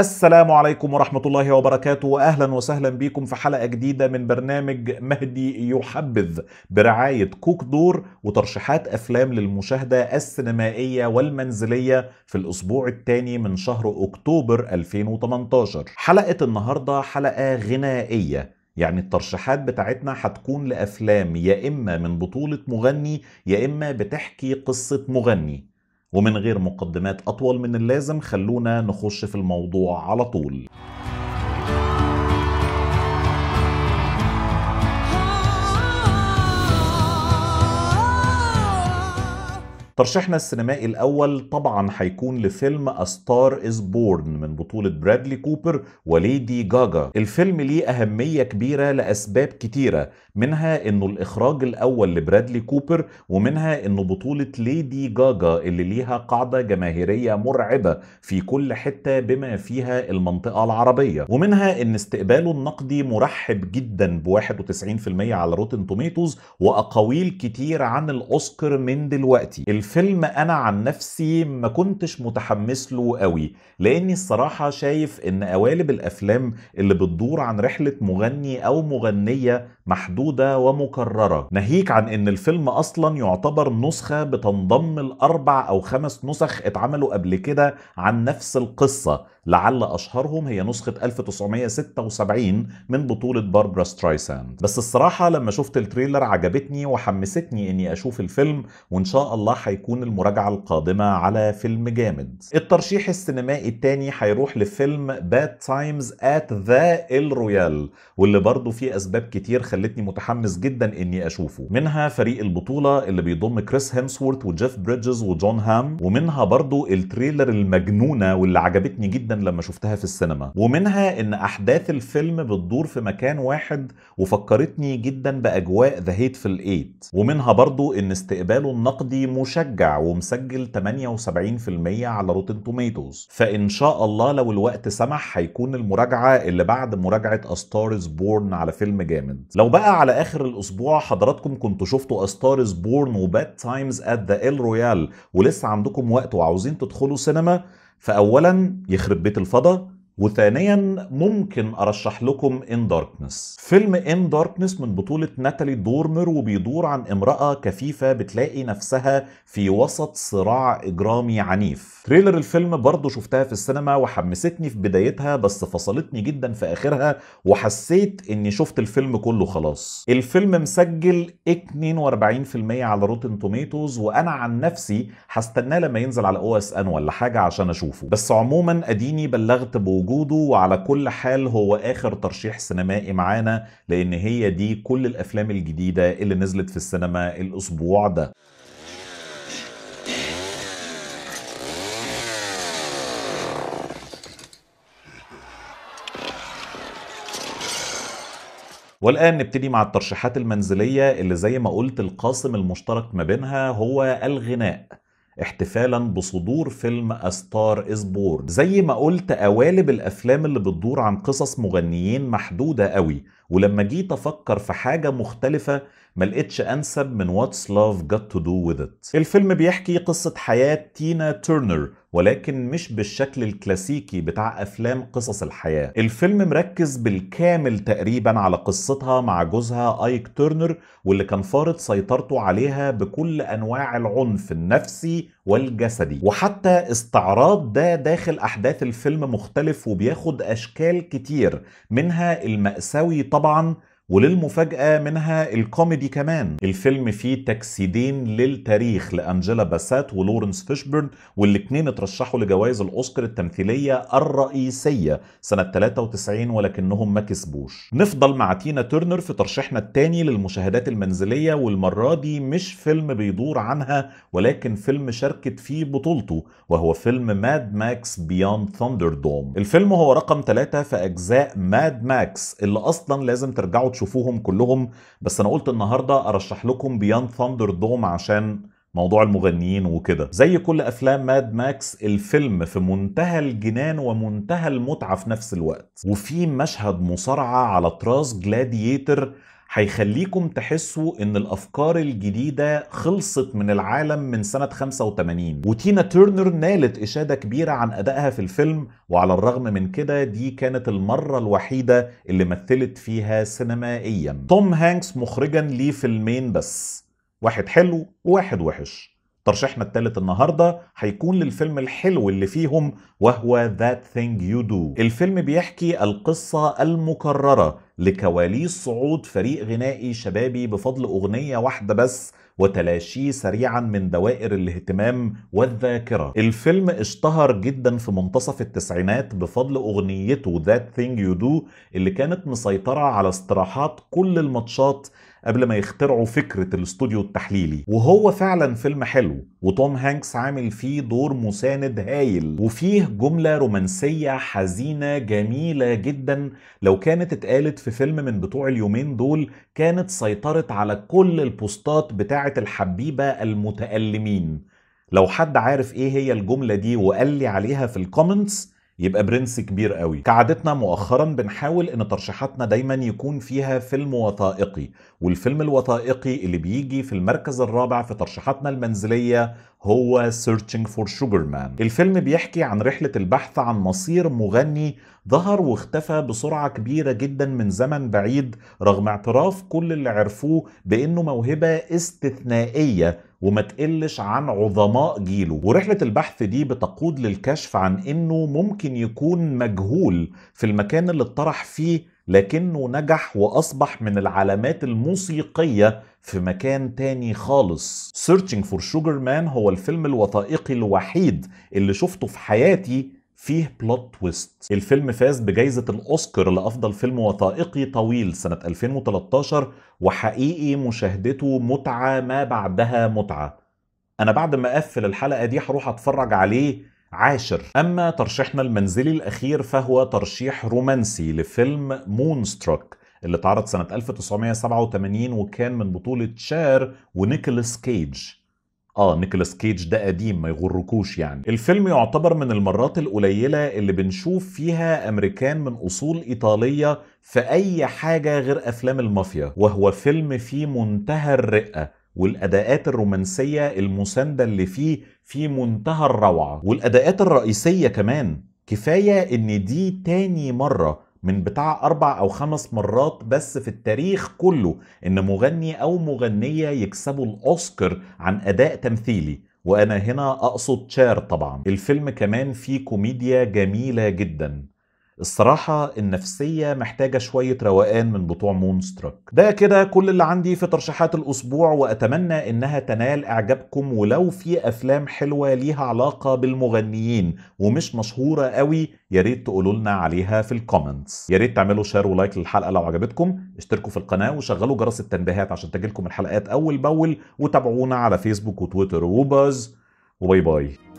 السلام عليكم ورحمة الله وبركاته وأهلا وسهلا بكم في حلقة جديدة من برنامج مهدي يحبذ برعاية كوك دور وترشيحات أفلام للمشاهدة السينمائية والمنزلية في الأسبوع الثاني من شهر أكتوبر 2018 حلقة النهاردة حلقة غنائية يعني الترشيحات بتاعتنا هتكون لأفلام يا إما من بطولة مغني يا إما بتحكي قصة مغني ومن غير مقدمات أطول من اللازم خلونا نخش في الموضوع على طول ترشيحنا السينمائي الأول طبعا هيكون لفيلم أستار إز بورن من بطولة برادلي كوبر وليدي جاجا الفيلم ليه أهمية كبيرة لأسباب كتيرة منها أنه الإخراج الأول لبرادلي كوبر ومنها أنه بطولة ليدي جاجا اللي ليها قاعدة جماهيرية مرعبة في كل حتة بما فيها المنطقة العربية ومنها أن استقباله النقدي مرحب جدا ب 91% على روتن توميتوز وأقاويل كتير عن الأوسكار من دلوقتي الفيلم انا عن نفسي ما كنتش متحمس له قوي لاني الصراحه شايف ان قوالب الافلام اللي بتدور عن رحله مغني او مغنيه محدوده ومكرره ناهيك عن ان الفيلم اصلا يعتبر نسخه بتنضم لاربع او خمس نسخ اتعملوا قبل كده عن نفس القصه لعل اشهرهم هي نسخه 1976 من بطوله باربرا سترايساند بس الصراحه لما شفت التريلر عجبتني وحمستني اني اشوف الفيلم وان شاء الله هيكون المراجعة القادمة على فيلم جامد الترشيح السينمائي التاني هيروح لفيلم باد تايمز ات ذا الرويال واللي برضه فيه أسباب كتير خلتني متحمس جدا إني أشوفه منها فريق البطولة اللي بيضم كريس هيمسورث وجيف بريدجز وجون هام ومنها برضه التريلر المجنونة واللي عجبتني جدا لما شفتها في السينما ومنها إن أحداث الفيلم بتدور في مكان واحد وفكرتني جدا بأجواء ذا هيت في الإيت ومنها برضه إن استقباله النقدي مشابه مشجع ومسجل 78% على روتين توميتوز فإن شاء الله لو الوقت سمح هيكون المراجعة اللي بعد مراجعة أستارز بورن على فيلم جامد لو بقى على آخر الأسبوع حضراتكم كنتوا شفتوا أستارز بورن وباد تايمز أت ذا إل رويال ولسه عندكم وقت وعاوزين تدخلوا سينما فأولا يخرب بيت الفضا وثانيا ممكن ارشح لكم ان داركنس فيلم ان داركنس من بطولة ناتالي دورمر وبيدور عن امرأة كفيفة بتلاقي نفسها في وسط صراع اجرامي عنيف تريلر الفيلم برضه شفتها في السينما وحمستني في بدايتها بس فصلتني جدا في اخرها وحسيت اني شفت الفيلم كله خلاص الفيلم مسجل 42% على روتن توميتوز وانا عن نفسي هستناه لما ينزل على او اس ان ولا حاجة عشان اشوفه بس عموما اديني بلغت بوجود وجوده وعلى كل حال هو اخر ترشيح سينمائي معانا لان هي دي كل الافلام الجديده اللي نزلت في السينما الاسبوع ده والآن نبتدي مع الترشيحات المنزلية اللي زي ما قلت القاسم المشترك ما بينها هو الغناء احتفالا بصدور فيلم أستار إز بورن زي ما قلت قوالب الأفلام اللي بتدور عن قصص مغنيين محدودة قوي ولما جيت أفكر في حاجة مختلفة ما لقيتش أنسب من What's Love Got To Do With It الفيلم بيحكي قصة حياة تينا تورنر ولكن مش بالشكل الكلاسيكي بتاع افلام قصص الحياه الفيلم مركز بالكامل تقريبا على قصتها مع جوزها ايك تورنر واللي كان فارض سيطرته عليها بكل انواع العنف النفسي والجسدي وحتى استعراض ده داخل احداث الفيلم مختلف وبياخد اشكال كتير منها الماساوي طبعا وللمفاجأة منها الكوميدي كمان الفيلم فيه تجسيدين للتاريخ لأنجيلا باسات ولورنس فيشبرن والاتنين اترشحوا لجوائز الأوسكار التمثيلية الرئيسية سنة 93 ولكنهم ما كسبوش نفضل مع تينا تورنر في ترشيحنا التاني للمشاهدات المنزلية والمرة دي مش فيلم بيدور عنها ولكن فيلم شاركت فيه بطولته وهو فيلم ماد ماكس بياند ثاندر دوم الفيلم هو رقم ثلاثة في أجزاء ماد ماكس اللي أصلا لازم ترجعوا هتشوفوهم كلهم بس انا قلت النهارده ارشح لكم بيان ثاندر دوم عشان موضوع المغنيين وكده زي كل افلام ماد ماكس الفيلم في منتهى الجنان ومنتهى المتعه في نفس الوقت وفي مشهد مصارعه على طراز جلادييتر هيخليكم تحسوا ان الافكار الجديده خلصت من العالم من سنه 85 وتينا تيرنر نالت اشاده كبيره عن ادائها في الفيلم وعلى الرغم من كده دي كانت المره الوحيده اللي مثلت فيها سينمائيا توم هانكس مخرجا ليه فيلمين بس واحد حلو وواحد وحش ترشيحنا الثالث النهارده هيكون للفيلم الحلو اللي فيهم وهو That Thing You Do. الفيلم بيحكي القصه المكرره لكواليس صعود فريق غنائي شبابي بفضل اغنيه واحده بس وتلاشيه سريعا من دوائر الاهتمام والذاكره. الفيلم اشتهر جدا في منتصف التسعينات بفضل اغنيته That Thing You Do اللي كانت مسيطره على استراحات كل الماتشات قبل ما يخترعوا فكره الاستوديو التحليلي وهو فعلا فيلم حلو وتوم هانكس عامل فيه دور مساند هايل وفيه جمله رومانسيه حزينه جميله جدا لو كانت اتقالت في فيلم من بتوع اليومين دول كانت سيطرت على كل البوستات بتاعه الحبيبه المتالمين لو حد عارف ايه هي الجمله دي وقال لي عليها في الكومنتس يبقى برنس كبير قوي كعادتنا مؤخرا بنحاول ان ترشيحاتنا دايما يكون فيها فيلم وثائقي والفيلم الوثائقي اللي بيجي في المركز الرابع في ترشيحاتنا المنزليه هو Searching for Sugar Man الفيلم بيحكي عن رحلة البحث عن مصير مغني ظهر واختفى بسرعة كبيرة جدا من زمن بعيد رغم اعتراف كل اللي عرفوه بأنه موهبة استثنائية وما تقلش عن عظماء جيله ورحلة البحث دي بتقود للكشف عن انه ممكن يكون مجهول في المكان اللي اتطرح فيه لكنه نجح واصبح من العلامات الموسيقية في مكان تاني خالص Searching for Sugar Man هو الفيلم الوثائقي الوحيد اللي شفته في حياتي فيه بلوت تويست الفيلم فاز بجائزة الأوسكار لأفضل فيلم وثائقي طويل سنة 2013 وحقيقي مشاهدته متعة ما بعدها متعة أنا بعد ما أقفل الحلقة دي هروح أتفرج عليه عاشر أما ترشيحنا المنزلي الأخير فهو ترشيح رومانسي لفيلم مونستروك اللي اتعرض سنة 1987 وكان من بطولة شير ونيكولاس كيج اه نيكولاس كيج ده قديم ما يغركوش يعني الفيلم يعتبر من المرات القليله اللي بنشوف فيها امريكان من اصول ايطاليه في اي حاجه غير افلام المافيا وهو فيلم في منتهى الرقه والاداءات الرومانسيه المسانده اللي فيه في منتهى الروعه والاداءات الرئيسيه كمان كفايه ان دي تاني مره من بتاع أربع أو خمس مرات بس في التاريخ كله إن مغني أو مغنية يكسبوا الأوسكار عن أداء تمثيلي وأنا هنا أقصد شار طبعا الفيلم كمان فيه كوميديا جميلة جدا الصراحة النفسية محتاجة شوية روقان من بتوع مونستراك ده كده كل اللي عندي في ترشيحات الأسبوع وأتمنى إنها تنال إعجابكم ولو في أفلام حلوة ليها علاقة بالمغنيين ومش مشهورة قوي يا ريت تقولوا لنا عليها في الكومنتس يا ريت تعملوا شير ولايك للحلقة لو عجبتكم اشتركوا في القناة وشغلوا جرس التنبيهات عشان تجيلكم الحلقات أول بأول وتابعونا على فيسبوك وتويتر وباز وباي باي